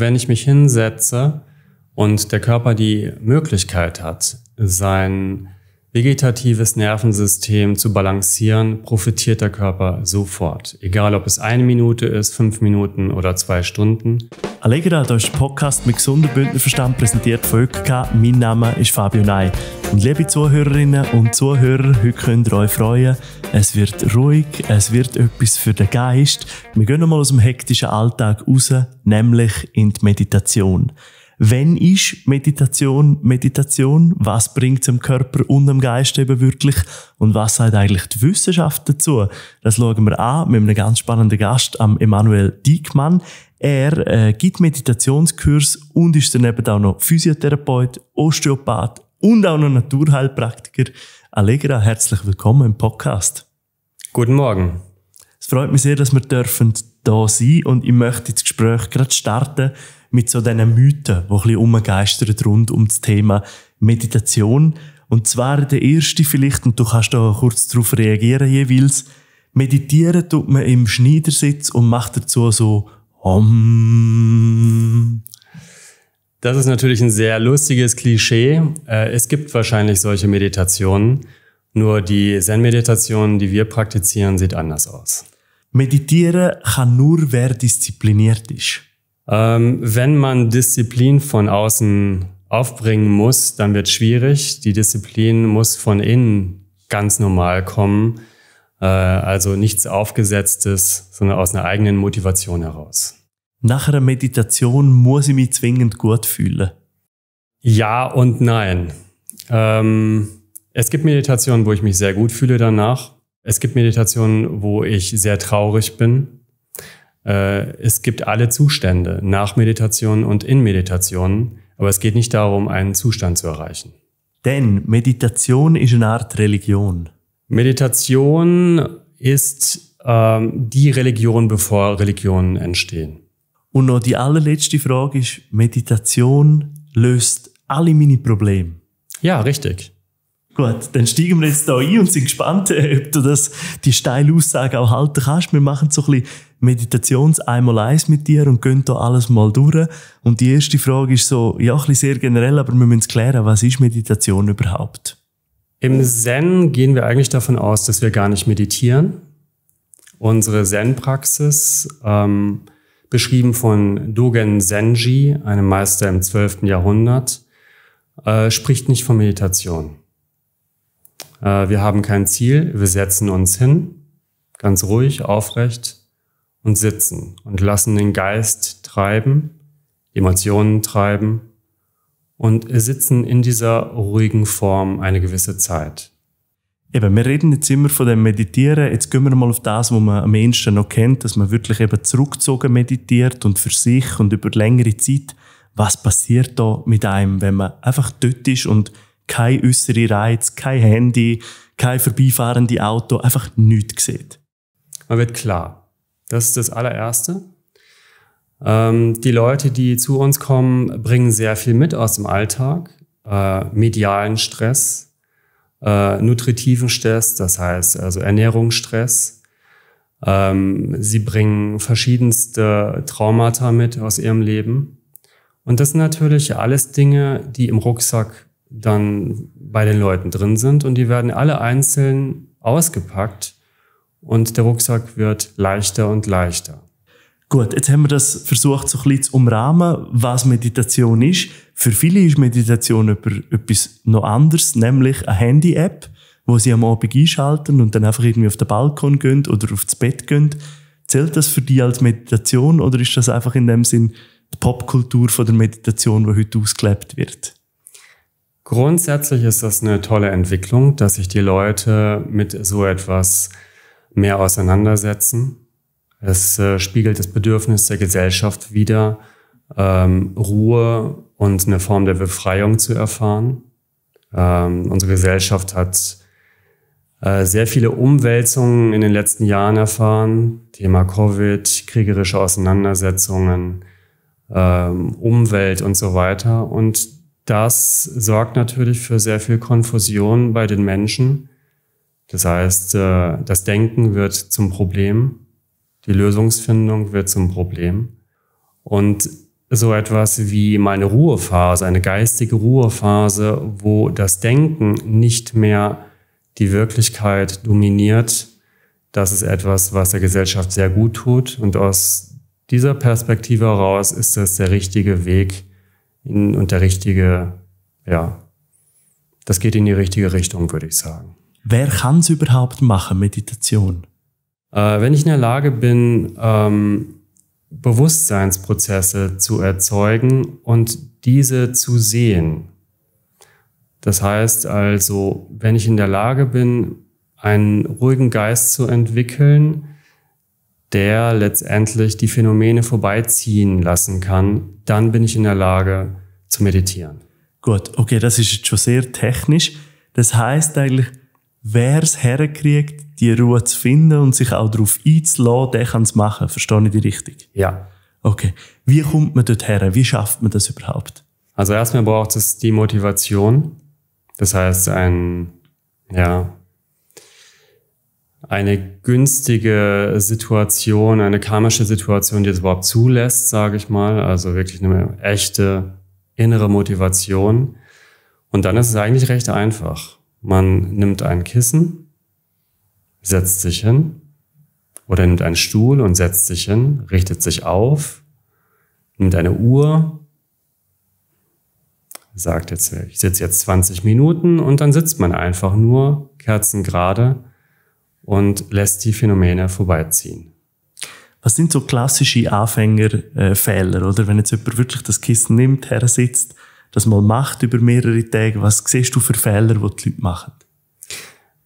wenn ich mich hinsetze und der Körper die Möglichkeit hat, sein vegetatives Nervensystem zu balancieren, profitiert der Körper sofort. Egal ob es eine Minute ist, fünf Minuten oder zwei Stunden. Allegra, da ist Podcast mit gesundem Bündnerverstand präsentiert von ÖKK. Mein Name ist Fabio Ney. Und liebe Zuhörerinnen und Zuhörer, heute könnt ihr euch freuen. Es wird ruhig, es wird etwas für den Geist. Wir gehen mal aus dem hektischen Alltag raus, nämlich in die Meditation. Wenn ist Meditation Meditation? Was bringt es dem Körper und dem Geist eben wirklich? Und was sagt eigentlich die Wissenschaft dazu? Das schauen wir an mit einem ganz spannenden Gast, am Emanuel Diekmann. Er äh, gibt Meditationskurs und ist dann eben auch noch Physiotherapeut, Osteopath und auch noch Naturheilpraktiker. Allegra, herzlich willkommen im Podcast. Guten Morgen freut mich sehr, dass wir dürfen da sein und ich möchte das Gespräch gerade starten mit so diesen Mythen, die ein bisschen umgeistert rund um das Thema Meditation. Und zwar der erste vielleicht, und du kannst da kurz darauf reagieren jeweils, meditieren tut man im Schneidersitz und macht dazu so Om. Das ist natürlich ein sehr lustiges Klischee. Äh, es gibt wahrscheinlich solche Meditationen, nur die Zen-Meditation, die wir praktizieren, sieht anders aus. Meditieren kann nur wer diszipliniert ist. Ähm, wenn man Disziplin von außen aufbringen muss, dann wird schwierig. Die Disziplin muss von innen ganz normal kommen. Äh, also nichts Aufgesetztes, sondern aus einer eigenen Motivation heraus. Nach einer Meditation muss ich mich zwingend gut fühlen. Ja und nein. Ähm, es gibt Meditationen, wo ich mich sehr gut fühle danach. Es gibt Meditationen, wo ich sehr traurig bin. Äh, es gibt alle Zustände nach Meditationen und in Meditationen, aber es geht nicht darum, einen Zustand zu erreichen. Denn Meditation ist eine Art Religion. Meditation ist ähm, die Religion, bevor Religionen entstehen. Und noch die allerletzte Frage ist, Meditation löst alle meine Probleme. Ja, richtig. Gut, dann steigen wir jetzt da ein und sind gespannt, ob du das, die steile Aussage auch halten kannst. Wir machen so ein bisschen Meditations einmal eins mit dir und gehen da alles mal durch. Und die erste Frage ist so, ja, ein bisschen sehr generell, aber wir müssen klären, was ist Meditation überhaupt? Im Zen gehen wir eigentlich davon aus, dass wir gar nicht meditieren. Unsere Zen-Praxis, ähm, beschrieben von Dogen Zenji, einem Meister im 12. Jahrhundert, äh, spricht nicht von Meditation. Äh, wir haben kein Ziel, wir setzen uns hin, ganz ruhig, aufrecht und sitzen und lassen den Geist treiben, Emotionen treiben und sitzen in dieser ruhigen Form eine gewisse Zeit. Eben, wir reden jetzt immer von dem Meditieren. Jetzt gehen wir mal auf das, was man am ehesten noch kennt, dass man wirklich eben zurückgezogen meditiert und für sich und über längere Zeit. Was passiert da mit einem, wenn man einfach dort ist und kein äußere Reiz, kein Handy, kein vorbeifahrende Auto, einfach nichts gesehen. Man wird klar. Das ist das allererste. Ähm, die Leute, die zu uns kommen, bringen sehr viel mit aus dem Alltag. Äh, medialen Stress, äh, nutritiven Stress, das heißt also Ernährungsstress ähm, sie bringen verschiedenste Traumata mit aus ihrem Leben. Und das sind natürlich alles Dinge, die im Rucksack dann bei den Leuten drin sind und die werden alle einzeln ausgepackt und der Rucksack wird leichter und leichter. Gut, jetzt haben wir das versucht, so ein bisschen zu umrahmen, was Meditation ist. Für viele ist Meditation etwas noch anderes, nämlich eine Handy-App, wo sie am Abend einschalten und dann einfach irgendwie auf den Balkon gehen oder aufs Bett gehen. Zählt das für dich als Meditation oder ist das einfach in dem Sinn die Popkultur von der Meditation, die heute ausgelebt wird? Grundsätzlich ist das eine tolle Entwicklung, dass sich die Leute mit so etwas mehr auseinandersetzen. Es äh, spiegelt das Bedürfnis der Gesellschaft wider, ähm, Ruhe und eine Form der Befreiung zu erfahren. Ähm, unsere Gesellschaft hat äh, sehr viele Umwälzungen in den letzten Jahren erfahren. Thema Covid, kriegerische Auseinandersetzungen, ähm, Umwelt und so weiter. Und das sorgt natürlich für sehr viel Konfusion bei den Menschen. Das heißt, äh, das Denken wird zum Problem, die Lösungsfindung wird zum Problem. Und so etwas wie meine Ruhephase, eine geistige Ruhephase, wo das Denken nicht mehr die Wirklichkeit dominiert, das ist etwas, was der Gesellschaft sehr gut tut. Und aus dieser Perspektive heraus ist das der richtige Weg, und der richtige, ja, das geht in die richtige Richtung, würde ich sagen. Wer kann es überhaupt machen, Meditation? Äh, wenn ich in der Lage bin, ähm, Bewusstseinsprozesse zu erzeugen und diese zu sehen. Das heißt also, wenn ich in der Lage bin, einen ruhigen Geist zu entwickeln, der letztendlich die Phänomene vorbeiziehen lassen kann, dann bin ich in der Lage zu meditieren. Gut, okay, das ist jetzt schon sehr technisch. Das heißt eigentlich, wer es herkriegt, die Ruhe zu finden und sich auch darauf einzuladen, der kann es machen. Verstehe ich die richtig? Ja. Okay. Wie kommt man dort her? Wie schafft man das überhaupt? Also erstmal braucht es die Motivation. Das heißt, ein, ja, eine günstige Situation, eine karmische Situation, die es überhaupt zulässt, sage ich mal. Also wirklich eine echte innere Motivation. Und dann ist es eigentlich recht einfach. Man nimmt ein Kissen, setzt sich hin oder nimmt einen Stuhl und setzt sich hin, richtet sich auf, nimmt eine Uhr, sagt jetzt, ich sitze jetzt 20 Minuten und dann sitzt man einfach nur kerzengerade und lässt die Phänomene vorbeiziehen. Was sind so klassische Anfängerfehler, oder? Wenn jetzt jemand wirklich das Kissen nimmt, her sitzt, das mal macht über mehrere Tage, was siehst du für Fehler, die die Leute machen?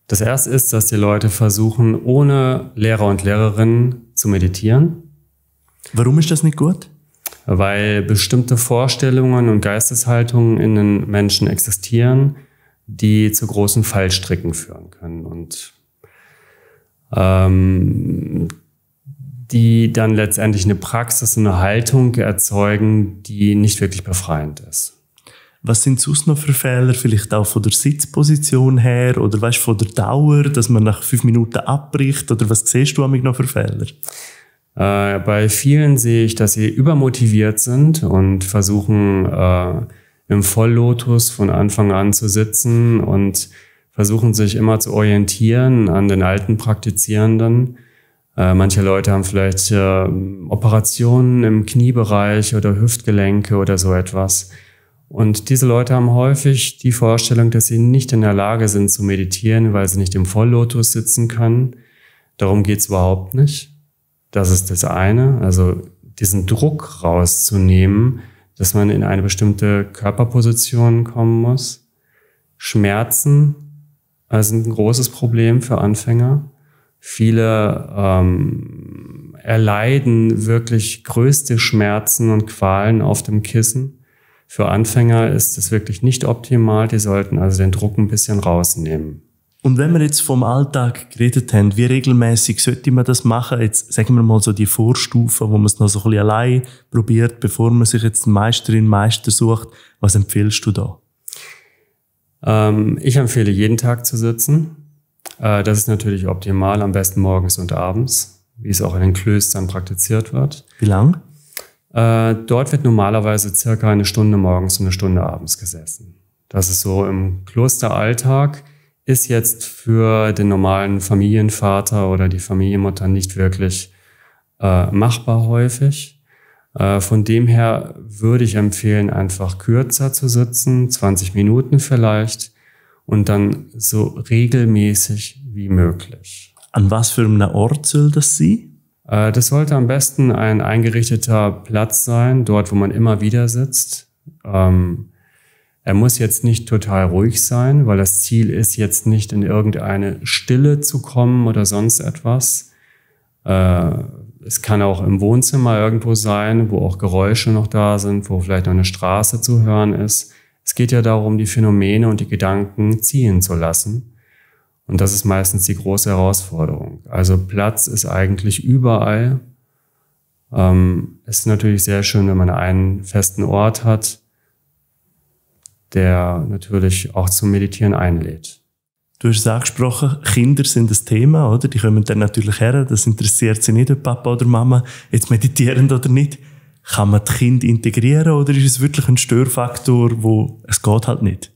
Das erste ist, dass die Leute versuchen, ohne Lehrer und Lehrerinnen zu meditieren. Warum ist das nicht gut? Weil bestimmte Vorstellungen und Geisteshaltungen in den Menschen existieren, die zu großen Fallstricken führen können. Und ähm, die dann letztendlich eine Praxis, eine Haltung erzeugen, die nicht wirklich befreiend ist. Was sind sonst noch für Fehler? Vielleicht auch von der Sitzposition her oder weißt, von der Dauer, dass man nach fünf Minuten abbricht? Oder was siehst du noch für Fehler? Äh, bei vielen sehe ich, dass sie übermotiviert sind und versuchen, äh, im Volllotus von Anfang an zu sitzen und versuchen sich immer zu orientieren an den alten Praktizierenden. Äh, manche Leute haben vielleicht äh, Operationen im Kniebereich oder Hüftgelenke oder so etwas. Und diese Leute haben häufig die Vorstellung, dass sie nicht in der Lage sind zu meditieren, weil sie nicht im Volllotus sitzen können. Darum geht's überhaupt nicht. Das ist das eine. Also diesen Druck rauszunehmen, dass man in eine bestimmte Körperposition kommen muss. Schmerzen das also ist ein großes Problem für Anfänger. Viele ähm, erleiden wirklich größte Schmerzen und Qualen auf dem Kissen. Für Anfänger ist das wirklich nicht optimal. Die sollten also den Druck ein bisschen rausnehmen. Und wenn wir jetzt vom Alltag geredet haben, wie regelmäßig sollte man das machen? Jetzt sagen wir mal so die Vorstufe, wo man es noch so ein bisschen allein probiert, bevor man sich jetzt einen Meisterin, Meister sucht. Was empfiehlst du da? Ähm, ich empfehle jeden Tag zu sitzen. Äh, das ist natürlich optimal, am besten morgens und abends, wie es auch in den Klöstern praktiziert wird. Wie lang? Äh, dort wird normalerweise circa eine Stunde morgens und eine Stunde abends gesessen. Das ist so im Klosteralltag ist jetzt für den normalen Familienvater oder die Familienmutter nicht wirklich äh, machbar häufig. Äh, von dem her würde ich empfehlen, einfach kürzer zu sitzen, 20 Minuten vielleicht und dann so regelmäßig wie möglich. An was für einem Ort soll das Sie? Äh, das sollte am besten ein eingerichteter Platz sein, dort, wo man immer wieder sitzt. Ähm, er muss jetzt nicht total ruhig sein, weil das Ziel ist jetzt nicht in irgendeine Stille zu kommen oder sonst etwas äh, es kann auch im Wohnzimmer irgendwo sein, wo auch Geräusche noch da sind, wo vielleicht noch eine Straße zu hören ist. Es geht ja darum, die Phänomene und die Gedanken ziehen zu lassen. Und das ist meistens die große Herausforderung. Also Platz ist eigentlich überall. Ähm, es ist natürlich sehr schön, wenn man einen festen Ort hat, der natürlich auch zum Meditieren einlädt. Du hast es angesprochen, Kinder sind das Thema, oder? Die kommen dann natürlich her, das interessiert sie nicht, ob Papa oder Mama jetzt meditieren oder nicht. Kann man das Kind integrieren oder ist es wirklich ein Störfaktor, wo es geht halt nicht?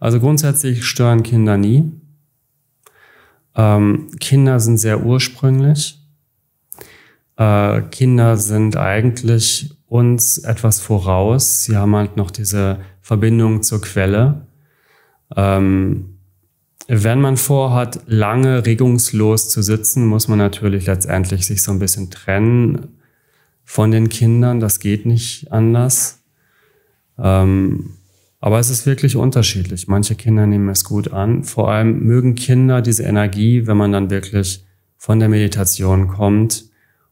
Also grundsätzlich stören Kinder nie. Ähm, Kinder sind sehr ursprünglich. Äh, Kinder sind eigentlich uns etwas voraus. Sie haben halt noch diese Verbindung zur Quelle. Ähm, wenn man vorhat, lange regungslos zu sitzen, muss man natürlich letztendlich sich so ein bisschen trennen von den Kindern. Das geht nicht anders. Ähm, aber es ist wirklich unterschiedlich. Manche Kinder nehmen es gut an. Vor allem mögen Kinder diese Energie, wenn man dann wirklich von der Meditation kommt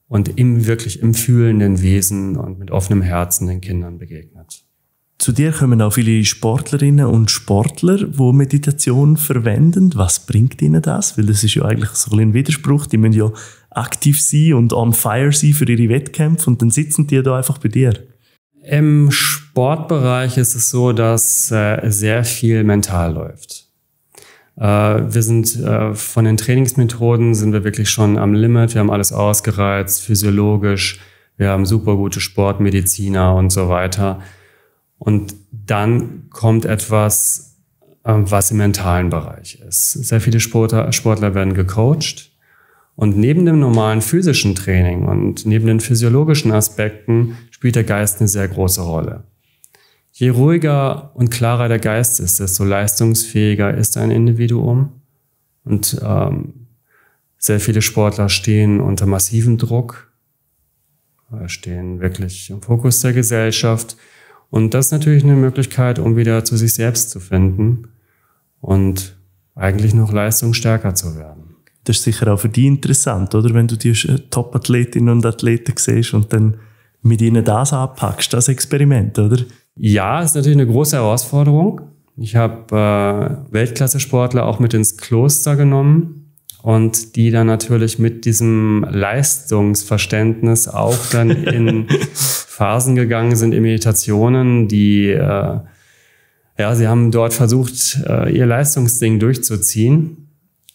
und im wirklich im fühlenden Wesen und mit offenem Herzen den Kindern begegnet. Zu dir kommen auch viele Sportlerinnen und Sportler, die Meditation verwenden. Was bringt ihnen das? Weil das ist ja eigentlich so ein, Widerspruch. Die müssen ja aktiv sein und on fire sein für ihre Wettkämpfe und dann sitzen die da einfach bei dir. Im Sportbereich ist es so, dass äh, sehr viel mental läuft. Äh, wir sind äh, von den Trainingsmethoden sind wir wirklich schon am Limit. Wir haben alles ausgereizt, physiologisch. Wir haben super gute Sportmediziner und so weiter. Und dann kommt etwas, ähm, was im mentalen Bereich ist. Sehr viele Sportler, Sportler werden gecoacht. Und neben dem normalen physischen Training und neben den physiologischen Aspekten spielt der Geist eine sehr große Rolle. Je ruhiger und klarer der Geist ist, desto leistungsfähiger ist ein Individuum. Und ähm, sehr viele Sportler stehen unter massivem Druck, äh, stehen wirklich im Fokus der Gesellschaft, und das ist natürlich eine Möglichkeit, um wieder zu sich selbst zu finden und eigentlich noch leistungsstärker zu werden. Das ist sicher auch für dich interessant, oder? Wenn du die äh, Top-Athletinnen und Athleten siehst und dann mit ihnen das anpackst, das Experiment, oder? Ja, ist natürlich eine große Herausforderung. Ich habe äh, Weltklasse-Sportler auch mit ins Kloster genommen und die dann natürlich mit diesem Leistungsverständnis auch dann in Phasen gegangen sind, in Meditationen, die, äh, ja, sie haben dort versucht, äh, ihr Leistungsding durchzuziehen.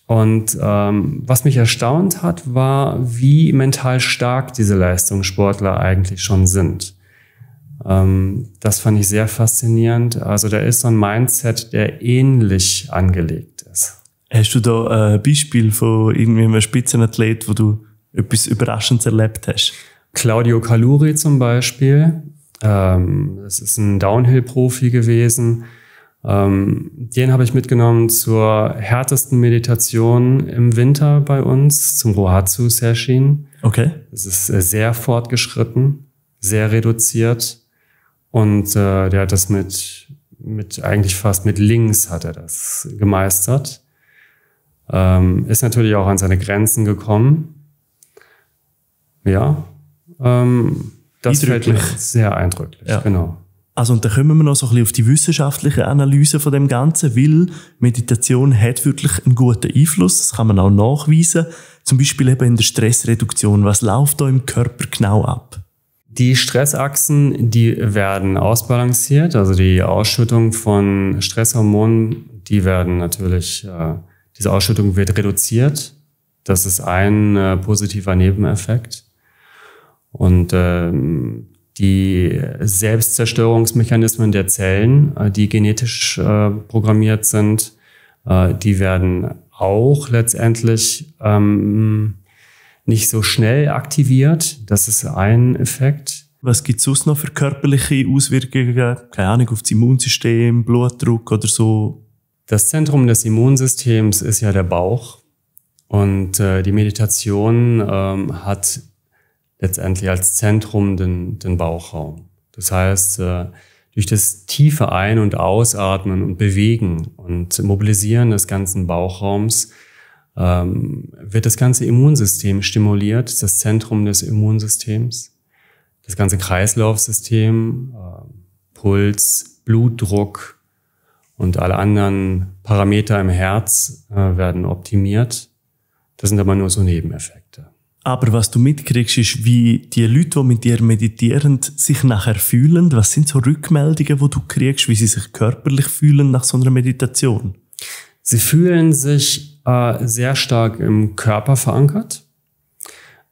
Und ähm, was mich erstaunt hat, war, wie mental stark diese Leistungssportler eigentlich schon sind. Ähm, das fand ich sehr faszinierend. Also da ist so ein Mindset, der ähnlich angelegt ist. Hast du da ein äh, Beispiel von irgendeinem Spitzenathlet, wo du etwas Überraschendes erlebt hast? Claudio Caluri zum Beispiel. Ähm, das ist ein Downhill-Profi gewesen. Ähm, den habe ich mitgenommen zur härtesten Meditation im Winter bei uns, zum Rohatsu Session. Okay. Das ist äh, sehr fortgeschritten, sehr reduziert. Und äh, der hat das mit, mit eigentlich fast mit links hat er das gemeistert. Ähm, ist natürlich auch an seine Grenzen gekommen. Ja, ähm, das fällt mir sehr eindrücklich, ja. genau. Also und da kommen wir noch so ein bisschen auf die wissenschaftliche Analyse von dem Ganzen, weil Meditation hat wirklich einen guten Einfluss, das kann man auch nachweisen. Zum Beispiel eben in der Stressreduktion. Was läuft da im Körper genau ab? Die Stressachsen, die werden ausbalanciert, also die Ausschüttung von Stresshormonen, die werden natürlich äh, diese Ausschüttung wird reduziert. Das ist ein äh, positiver Nebeneffekt. Und ähm, die Selbstzerstörungsmechanismen der Zellen, äh, die genetisch äh, programmiert sind, äh, die werden auch letztendlich ähm, nicht so schnell aktiviert. Das ist ein Effekt. Was gibt es sonst noch für körperliche Auswirkungen? Keine Ahnung, auf das Immunsystem, Blutdruck oder so? Das Zentrum des Immunsystems ist ja der Bauch und äh, die Meditation ähm, hat letztendlich als Zentrum den, den Bauchraum. Das heißt, äh, durch das tiefe Ein- und Ausatmen und Bewegen und Mobilisieren des ganzen Bauchraums ähm, wird das ganze Immunsystem stimuliert, das Zentrum des Immunsystems, das ganze Kreislaufsystem, äh, Puls, Blutdruck, und alle anderen Parameter im Herz äh, werden optimiert. Das sind aber nur so Nebeneffekte. Aber was du mitkriegst, ist, wie die Leute, die mit dir meditieren, sich nachher fühlen. Was sind so Rückmeldungen, wo du kriegst, wie sie sich körperlich fühlen nach so einer Meditation? Sie fühlen sich äh, sehr stark im Körper verankert.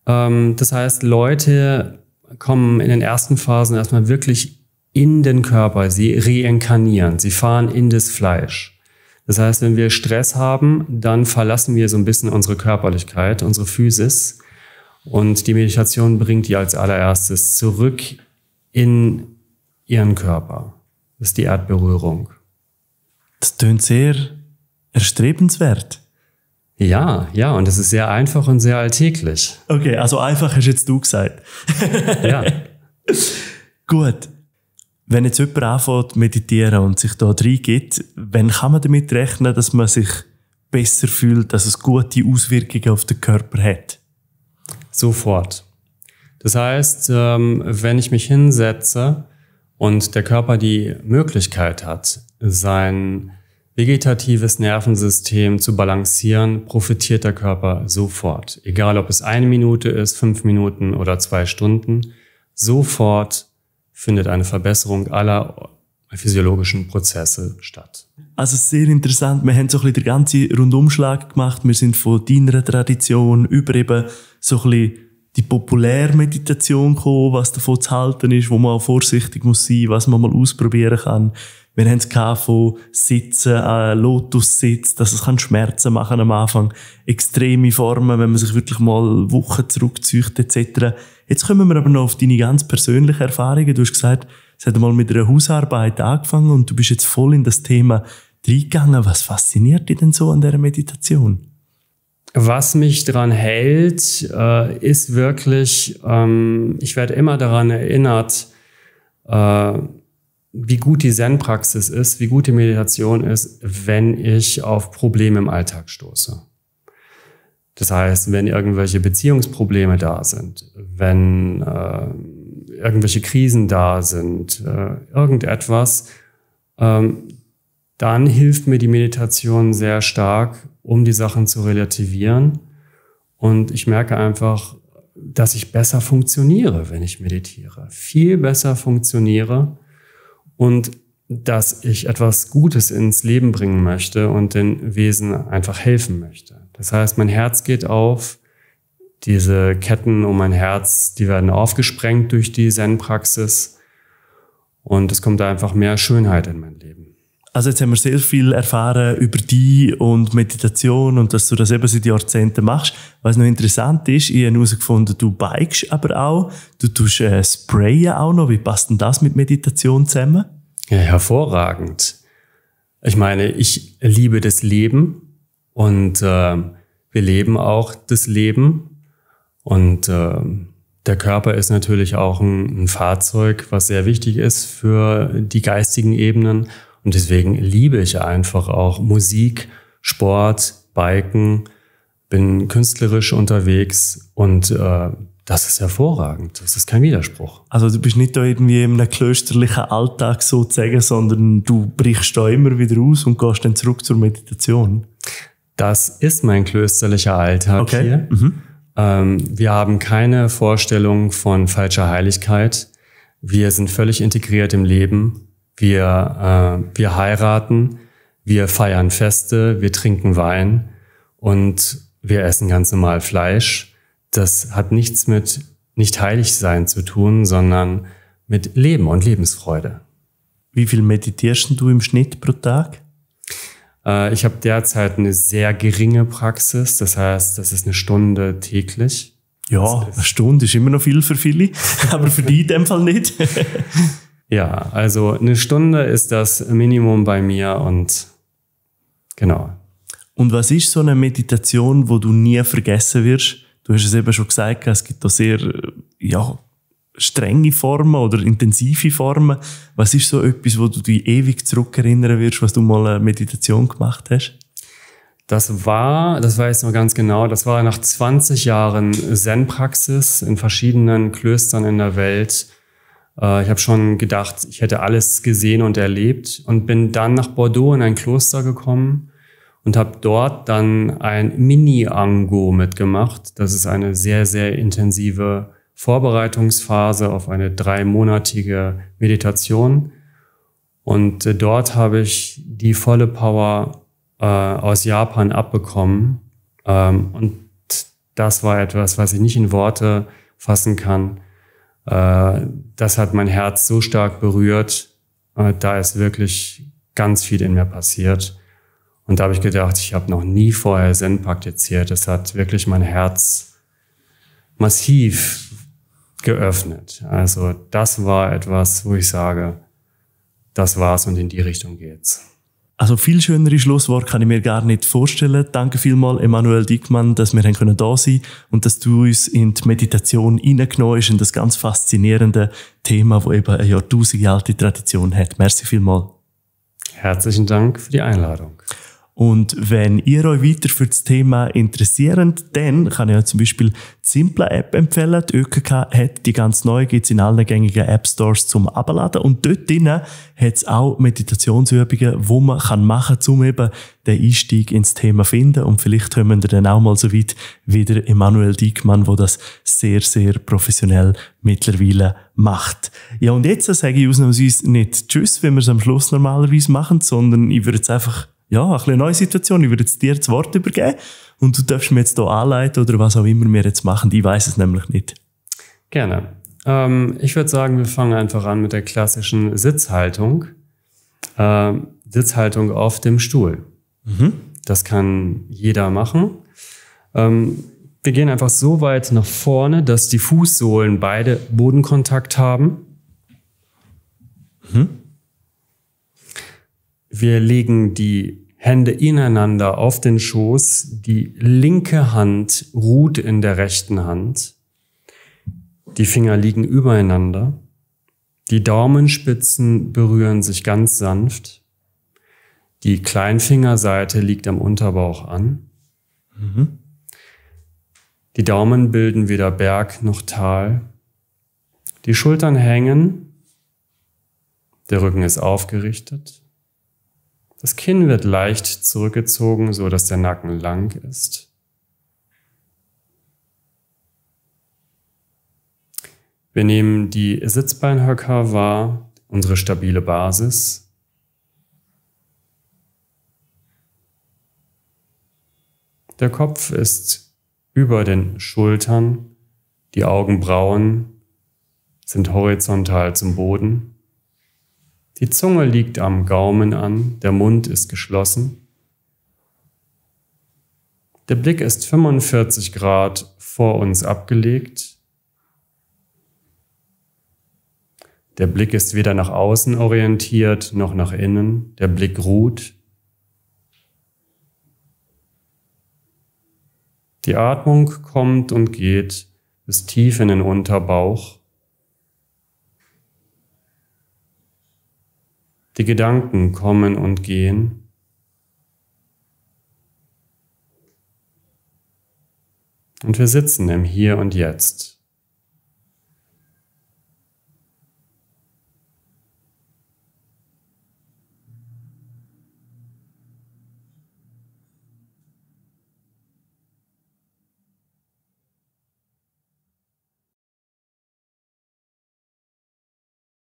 Ähm, das heißt, Leute kommen in den ersten Phasen erstmal wirklich in den Körper, sie reinkarnieren, sie fahren in das Fleisch. Das heißt, wenn wir Stress haben, dann verlassen wir so ein bisschen unsere Körperlichkeit, unsere Physis. Und die Meditation bringt die als allererstes zurück in ihren Körper. Das ist die Erdberührung. Das tönt sehr erstrebenswert. Ja, ja, und das ist sehr einfach und sehr alltäglich. Okay, also einfach hast jetzt du gesagt. ja. Gut. Wenn jetzt jemand anfängt meditieren und sich da reingibt, wann kann man damit rechnen, dass man sich besser fühlt, dass es gute Auswirkungen auf den Körper hat? Sofort. Das heißt, ähm, wenn ich mich hinsetze und der Körper die Möglichkeit hat, sein vegetatives Nervensystem zu balancieren, profitiert der Körper sofort. Egal ob es eine Minute ist, fünf Minuten oder zwei Stunden, sofort findet eine Verbesserung aller physiologischen Prozesse statt. Also sehr interessant. Wir haben so ein bisschen den ganzen Rundumschlag gemacht. Wir sind von deiner Tradition über eben so ein bisschen die Populärmeditation gekommen, was davon zu halten ist, wo man auch vorsichtig muss sein, was man mal ausprobieren kann, wir haben es von Sitzen, äh, Lotussitz, dass es Schmerzen machen am Anfang, extreme Formen, wenn man sich wirklich mal Wochen zurückzieht etc. Jetzt kommen wir aber noch auf deine ganz persönlichen Erfahrungen. Du hast gesagt, es hat mal mit einer Hausarbeit angefangen und du bist jetzt voll in das Thema reingegangen. Was fasziniert dich denn so an der Meditation? Was mich daran hält, äh, ist wirklich, ähm, ich werde immer daran erinnert, äh, wie gut die Zen-Praxis ist, wie gut die Meditation ist, wenn ich auf Probleme im Alltag stoße. Das heißt, wenn irgendwelche Beziehungsprobleme da sind, wenn äh, irgendwelche Krisen da sind, äh, irgendetwas, ähm, dann hilft mir die Meditation sehr stark, um die Sachen zu relativieren. Und ich merke einfach, dass ich besser funktioniere, wenn ich meditiere. Viel besser funktioniere und dass ich etwas Gutes ins Leben bringen möchte und den Wesen einfach helfen möchte. Das heißt, mein Herz geht auf, diese Ketten um mein Herz, die werden aufgesprengt durch die Zen-Praxis und es kommt einfach mehr Schönheit in mein Leben. Also jetzt haben wir sehr viel erfahren über dich und Meditation und dass du das eben seit Jahrzehnten machst. Was noch interessant ist, ich habe herausgefunden, du bikest aber auch, du tust äh, Sprayen auch noch. Wie passt denn das mit Meditation zusammen? Ja, hervorragend. Ich meine, ich liebe das Leben und äh, wir leben auch das Leben und äh, der Körper ist natürlich auch ein, ein Fahrzeug, was sehr wichtig ist für die geistigen Ebenen und deswegen liebe ich einfach auch Musik, Sport, Biken, bin künstlerisch unterwegs und äh, das ist hervorragend. Das ist kein Widerspruch. Also du bist nicht da irgendwie in einem klösterlichen Alltag sozusagen, sondern du brichst da immer wieder aus und gehst dann zurück zur Meditation. Das ist mein klösterlicher Alltag okay. hier. Mhm. Ähm, wir haben keine Vorstellung von falscher Heiligkeit. Wir sind völlig integriert im Leben wir, äh, wir heiraten, wir feiern Feste, wir trinken Wein und wir essen ganz normal Fleisch. Das hat nichts mit nicht heilig sein zu tun, sondern mit Leben und Lebensfreude. Wie viel meditierst du im Schnitt pro Tag? Äh, ich habe derzeit eine sehr geringe Praxis, das heißt, das ist eine Stunde täglich. Ja, eine Stunde ist immer noch viel für viele, aber für die in dem Fall nicht. Ja, also eine Stunde ist das Minimum bei mir und genau. Und was ist so eine Meditation, wo du nie vergessen wirst? Du hast es eben schon gesagt, es gibt da sehr äh, ja, strenge Formen oder intensive Formen. Was ist so etwas, wo du dich ewig zurückerinnern wirst, was du mal eine Meditation gemacht hast? Das war, das weiß ich noch ganz genau, das war nach 20 Jahren Zen-Praxis in verschiedenen Klöstern in der Welt äh, ich habe schon gedacht, ich hätte alles gesehen und erlebt und bin dann nach Bordeaux in ein Kloster gekommen und habe dort dann ein Mini-Ango mitgemacht. Das ist eine sehr, sehr intensive Vorbereitungsphase auf eine dreimonatige Meditation. Und äh, dort habe ich die volle Power äh, aus Japan abbekommen. Ähm, und das war etwas, was ich nicht in Worte fassen kann, äh, das hat mein Herz so stark berührt. Äh, da ist wirklich ganz viel in mir passiert. Und da habe ich gedacht, ich habe noch nie vorher Zen praktiziert. Das hat wirklich mein Herz massiv geöffnet. Also das war etwas, wo ich sage, das war's und in die Richtung geht's. Also viel schönere Schlusswort kann ich mir gar nicht vorstellen. Danke vielmals, Emanuel Dickmann, dass wir können da sein und dass du uns in die Meditation hineingenommen hast, in das ganz faszinierende Thema, wo eben eine jahrtausende alte Tradition hat. Merci vielmals. Herzlichen Dank für die Einladung. Und wenn ihr euch weiter für das Thema interessiert, dann kann ich euch zum Beispiel die Simple App empfehlen. Die ÖKK hat die ganz neu, gibt es in allen gängigen App Stores zum Abladen. Und dort drinnen hat es auch Meditationsübungen, die man kann machen kann, um eben den Einstieg ins Thema zu finden. Und vielleicht kommen wir dann auch mal so weit wie der Emanuel Diekmann, wo das sehr, sehr professionell mittlerweile macht. Ja, und jetzt sage ich ausnahmsweise nicht Tschüss, wie wir es am Schluss normalerweise machen, sondern ich würde jetzt einfach ja, ein eine neue Situation, ich würde jetzt dir das Wort übergeben und du darfst mir jetzt hier anleiten oder was auch immer wir jetzt machen. Ich weiß es nämlich nicht. Gerne. Ähm, ich würde sagen, wir fangen einfach an mit der klassischen Sitzhaltung. Ähm, Sitzhaltung auf dem Stuhl. Mhm. Das kann jeder machen. Ähm, wir gehen einfach so weit nach vorne, dass die Fußsohlen beide Bodenkontakt haben. Mhm. Wir legen die Hände ineinander auf den Schoß, die linke Hand ruht in der rechten Hand, die Finger liegen übereinander, die Daumenspitzen berühren sich ganz sanft, die Kleinfingerseite liegt am Unterbauch an, mhm. die Daumen bilden weder Berg noch Tal, die Schultern hängen, der Rücken ist aufgerichtet, das Kinn wird leicht zurückgezogen, so dass der Nacken lang ist. Wir nehmen die Sitzbeinhöcker wahr, unsere stabile Basis. Der Kopf ist über den Schultern, die Augenbrauen sind horizontal zum Boden. Die Zunge liegt am Gaumen an, der Mund ist geschlossen. Der Blick ist 45 Grad vor uns abgelegt. Der Blick ist weder nach außen orientiert noch nach innen. Der Blick ruht. Die Atmung kommt und geht bis tief in den Unterbauch. Die Gedanken kommen und gehen. Und wir sitzen im Hier und Jetzt.